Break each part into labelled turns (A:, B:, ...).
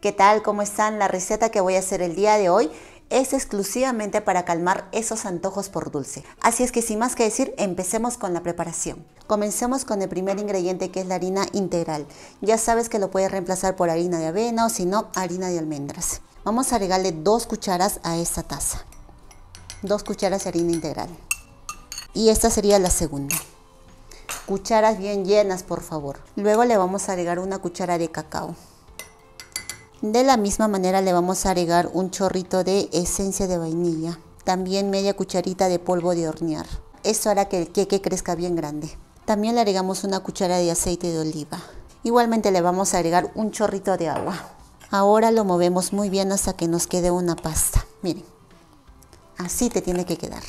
A: ¿Qué tal? ¿Cómo están? La receta que voy a hacer el día de hoy es exclusivamente para calmar esos antojos por dulce. Así es que sin más que decir, empecemos con la preparación. Comencemos con el primer ingrediente que es la harina integral. Ya sabes que lo puedes reemplazar por harina de avena o si no, harina de almendras. Vamos a agregarle dos cucharas a esta taza. Dos cucharas de harina integral. Y esta sería la segunda. Cucharas bien llenas, por favor. Luego le vamos a agregar una cuchara de cacao. De la misma manera le vamos a agregar un chorrito de esencia de vainilla, también media cucharita de polvo de hornear. Eso hará que el queque crezca bien grande. También le agregamos una cuchara de aceite de oliva. Igualmente le vamos a agregar un chorrito de agua. Ahora lo movemos muy bien hasta que nos quede una pasta. Miren, así te tiene que quedar.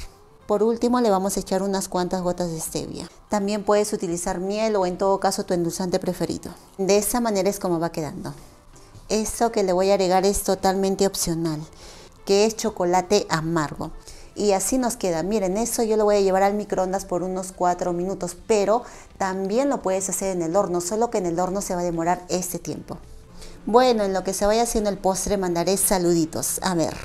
A: Por último le vamos a echar unas cuantas gotas de stevia. También puedes utilizar miel o en todo caso tu endulzante preferido. De esa manera es como va quedando. Eso que le voy a agregar es totalmente opcional, que es chocolate amargo. Y así nos queda. Miren, eso yo lo voy a llevar al microondas por unos 4 minutos, pero también lo puedes hacer en el horno, solo que en el horno se va a demorar este tiempo. Bueno, en lo que se vaya haciendo el postre mandaré saluditos. A ver.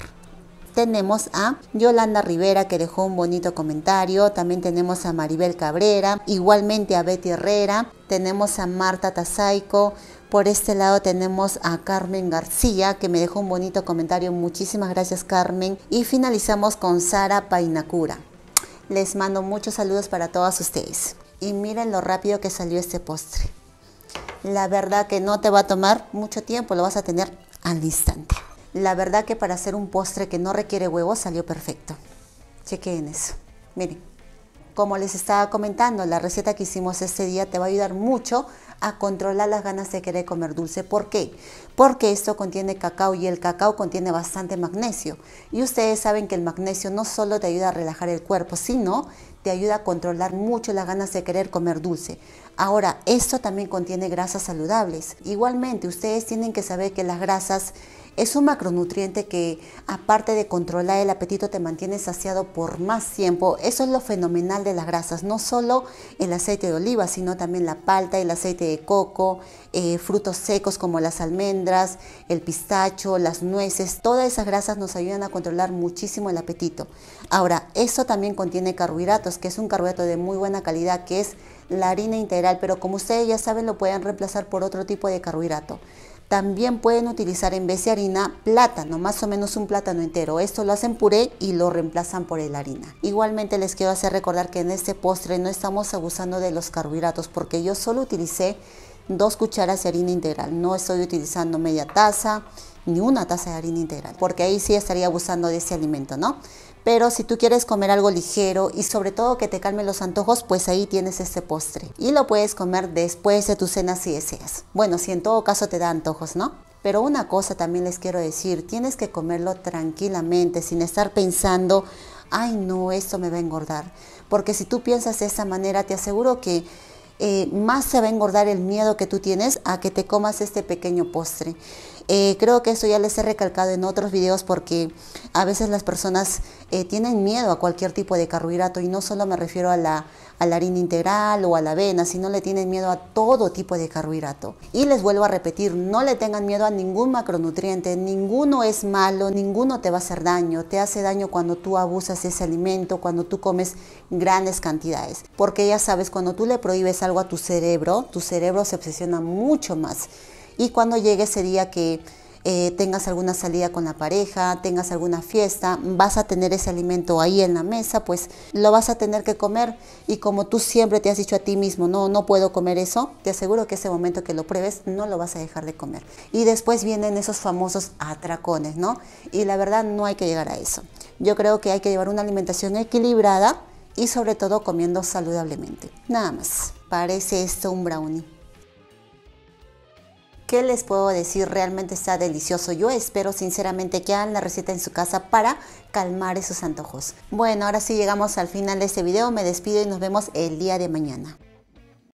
A: Tenemos a Yolanda Rivera que dejó un bonito comentario. También tenemos a Maribel Cabrera. Igualmente a Betty Herrera. Tenemos a Marta Tazaico. Por este lado tenemos a Carmen García que me dejó un bonito comentario. Muchísimas gracias Carmen. Y finalizamos con Sara Painacura. Les mando muchos saludos para todas ustedes. Y miren lo rápido que salió este postre. La verdad que no te va a tomar mucho tiempo, lo vas a tener al instante. La verdad que para hacer un postre que no requiere huevo salió perfecto. Chequen eso. Miren, como les estaba comentando, la receta que hicimos este día te va a ayudar mucho a controlar las ganas de querer comer dulce. ¿Por qué? Porque esto contiene cacao y el cacao contiene bastante magnesio. Y ustedes saben que el magnesio no solo te ayuda a relajar el cuerpo, sino te ayuda a controlar mucho las ganas de querer comer dulce. Ahora, esto también contiene grasas saludables. Igualmente, ustedes tienen que saber que las grasas es un macronutriente que aparte de controlar el apetito te mantiene saciado por más tiempo. Eso es lo fenomenal de las grasas, no solo el aceite de oliva, sino también la palta, el aceite de coco, eh, frutos secos como las almendras, el pistacho, las nueces. Todas esas grasas nos ayudan a controlar muchísimo el apetito. Ahora, eso también contiene carbohidratos, que es un carbohidrato de muy buena calidad, que es la harina integral, pero como ustedes ya saben lo pueden reemplazar por otro tipo de carbohidrato. También pueden utilizar en vez de harina plátano, más o menos un plátano entero. Esto lo hacen puré y lo reemplazan por el harina. Igualmente les quiero hacer recordar que en este postre no estamos abusando de los carbohidratos porque yo solo utilicé dos cucharas de harina integral. No estoy utilizando media taza, ni una taza de harina integral, porque ahí sí estaría abusando de ese alimento, ¿no? Pero si tú quieres comer algo ligero y sobre todo que te calmen los antojos, pues ahí tienes este postre. Y lo puedes comer después de tu cena si deseas. Bueno, si en todo caso te da antojos, ¿no? Pero una cosa también les quiero decir, tienes que comerlo tranquilamente, sin estar pensando, ay no, esto me va a engordar. Porque si tú piensas de esa manera, te aseguro que eh, más se va a engordar el miedo que tú tienes a que te comas este pequeño postre. Eh, creo que eso ya les he recalcado en otros videos porque a veces las personas eh, tienen miedo a cualquier tipo de carbohidrato y no solo me refiero a la, a la harina integral o a la avena, sino le tienen miedo a todo tipo de carbohidrato. Y les vuelvo a repetir, no le tengan miedo a ningún macronutriente, ninguno es malo, ninguno te va a hacer daño, te hace daño cuando tú abusas de ese alimento, cuando tú comes grandes cantidades, porque ya sabes, cuando tú le prohíbes algo a tu cerebro, tu cerebro se obsesiona mucho más. Y cuando llegue ese día que eh, tengas alguna salida con la pareja, tengas alguna fiesta, vas a tener ese alimento ahí en la mesa, pues lo vas a tener que comer y como tú siempre te has dicho a ti mismo, no, no puedo comer eso, te aseguro que ese momento que lo pruebes no lo vas a dejar de comer. Y después vienen esos famosos atracones, ¿no? Y la verdad no hay que llegar a eso. Yo creo que hay que llevar una alimentación equilibrada y sobre todo comiendo saludablemente. Nada más. Parece esto un brownie les puedo decir? Realmente está delicioso. Yo espero sinceramente que hagan la receta en su casa para calmar esos antojos. Bueno, ahora sí llegamos al final de este video. Me despido y nos vemos el día de mañana.